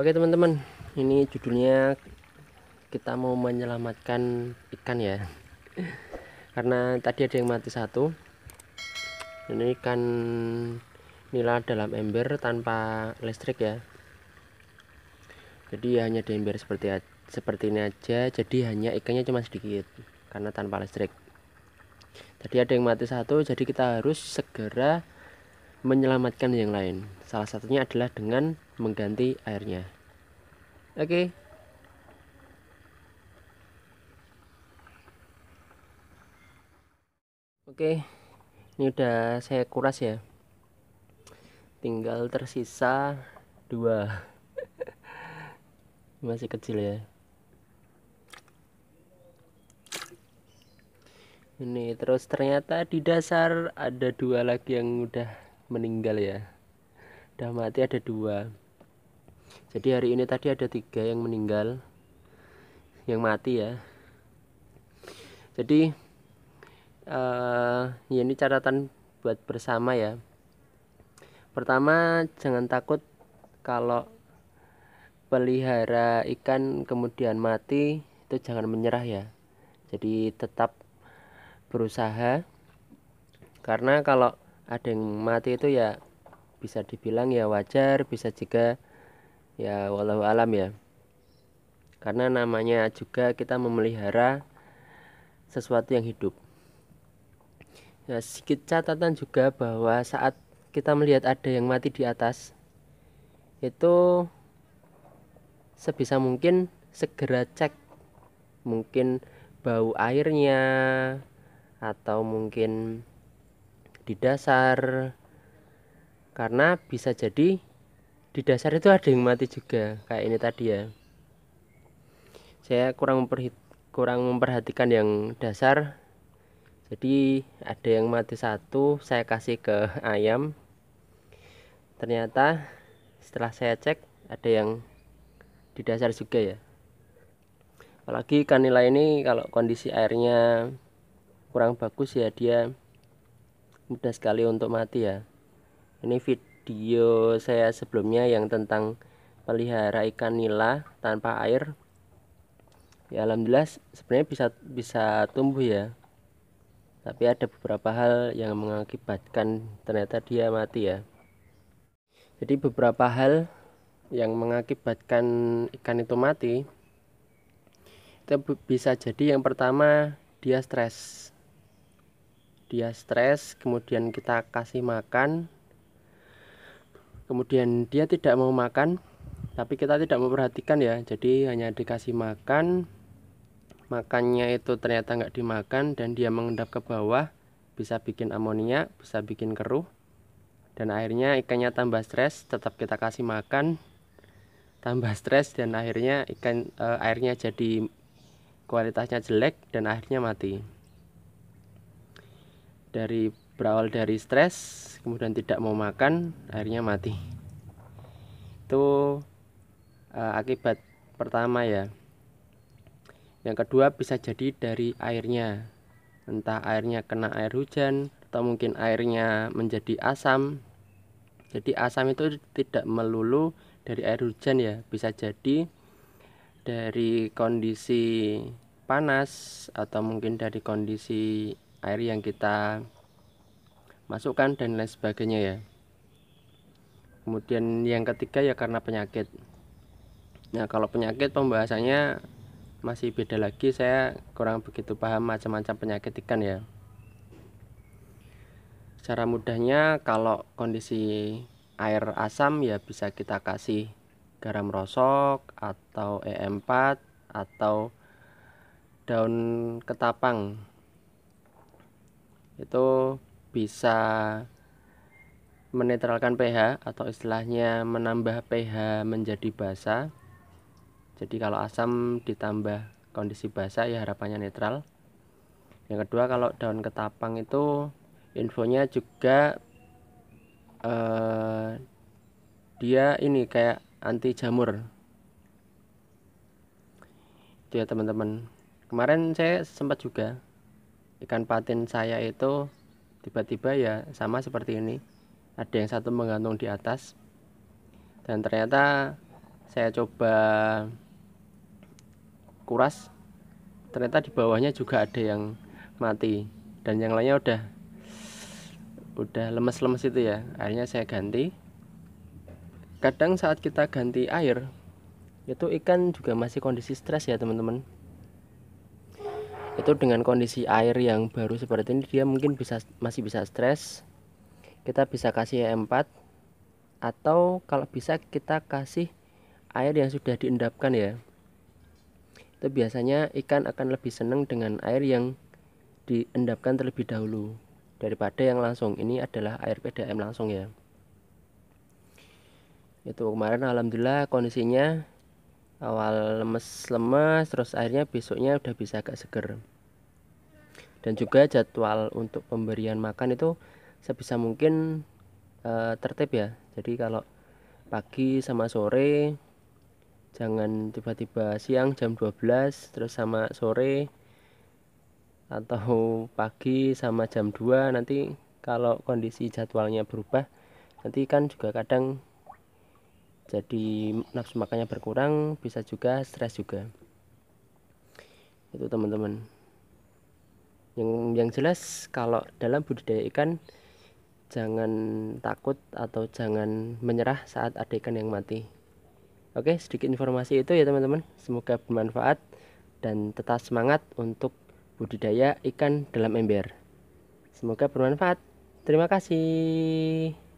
Oke teman-teman, ini judulnya kita mau menyelamatkan ikan ya. Karena tadi ada yang mati satu. Ini ikan nila dalam ember tanpa listrik ya. Jadi ya hanya di ember seperti seperti ini aja. Jadi hanya ikannya cuma sedikit karena tanpa listrik. Tadi ada yang mati satu, jadi kita harus segera menyelamatkan yang lain. Salah satunya adalah dengan mengganti airnya. Oke. Okay. Oke, ini udah saya kuras ya. Tinggal tersisa dua. Masih kecil ya. Ini terus ternyata di dasar ada dua lagi yang udah meninggal ya udah mati ada dua jadi hari ini tadi ada tiga yang meninggal yang mati ya jadi uh, ini catatan buat bersama ya pertama jangan takut kalau pelihara ikan kemudian mati itu jangan menyerah ya jadi tetap berusaha karena kalau ada yang mati itu ya bisa dibilang ya wajar bisa juga ya walau alam ya karena namanya juga kita memelihara sesuatu yang hidup ya sedikit catatan juga bahwa saat kita melihat ada yang mati di atas itu sebisa mungkin segera cek mungkin bau airnya atau mungkin di dasar karena bisa jadi di dasar itu ada yang mati juga kayak ini tadi ya saya kurang kurang memperhatikan yang dasar jadi ada yang mati satu saya kasih ke ayam ternyata setelah saya cek ada yang di dasar juga ya apalagi kanila ini kalau kondisi airnya kurang bagus ya dia mudah sekali untuk mati ya ini video saya sebelumnya yang tentang pelihara ikan nila tanpa air ya alhamdulillah sebenarnya bisa bisa tumbuh ya tapi ada beberapa hal yang mengakibatkan ternyata dia mati ya jadi beberapa hal yang mengakibatkan ikan itu mati itu bisa jadi yang pertama dia stres dia stres kemudian kita kasih makan kemudian dia tidak mau makan tapi kita tidak memperhatikan ya jadi hanya dikasih makan makannya itu ternyata nggak dimakan dan dia mengendap ke bawah bisa bikin amonia bisa bikin keruh dan akhirnya ikannya tambah stres tetap kita kasih makan tambah stres dan akhirnya ikan e, airnya jadi kualitasnya jelek dan akhirnya mati dari berawal dari stres kemudian tidak mau makan akhirnya mati itu uh, akibat pertama ya yang kedua bisa jadi dari airnya entah airnya kena air hujan atau mungkin airnya menjadi asam jadi asam itu tidak melulu dari air hujan ya bisa jadi dari kondisi panas atau mungkin dari kondisi air yang kita masukkan dan lain sebagainya ya kemudian yang ketiga ya karena penyakit nah kalau penyakit pembahasannya masih beda lagi saya kurang begitu paham macam-macam penyakit ikan ya cara mudahnya kalau kondisi air asam ya bisa kita kasih garam rosok atau E4 atau daun ketapang itu bisa menetralkan pH atau istilahnya menambah pH menjadi basa. Jadi kalau asam ditambah kondisi basa ya harapannya netral. Yang kedua kalau daun ketapang itu infonya juga eh, dia ini kayak anti jamur. Itu ya teman-teman. Kemarin saya sempat juga ikan patin saya itu tiba-tiba ya sama seperti ini ada yang satu menggantung di atas dan ternyata saya coba kuras ternyata di bawahnya juga ada yang mati dan yang lainnya udah udah lemes-lemes itu ya akhirnya saya ganti kadang saat kita ganti air itu ikan juga masih kondisi stres ya teman-teman itu dengan kondisi air yang baru seperti ini dia mungkin bisa masih bisa stres kita bisa kasih e m 4 atau kalau bisa kita kasih air yang sudah diendapkan ya itu biasanya ikan akan lebih senang dengan air yang diendapkan terlebih dahulu daripada yang langsung ini adalah air PDM langsung ya itu kemarin alhamdulillah kondisinya awal lemes-lemes terus airnya besoknya udah bisa agak seger dan juga jadwal untuk pemberian makan itu sebisa mungkin e, tertib ya jadi kalau pagi sama sore jangan tiba-tiba siang jam 12 terus sama sore atau pagi sama jam 2 nanti kalau kondisi jadwalnya berubah nanti kan juga kadang jadi nafsu makannya berkurang bisa juga stres juga itu teman-teman yang yang jelas kalau dalam budidaya ikan jangan takut atau jangan menyerah saat ada ikan yang mati oke sedikit informasi itu ya teman-teman semoga bermanfaat dan tetap semangat untuk budidaya ikan dalam ember semoga bermanfaat terima kasih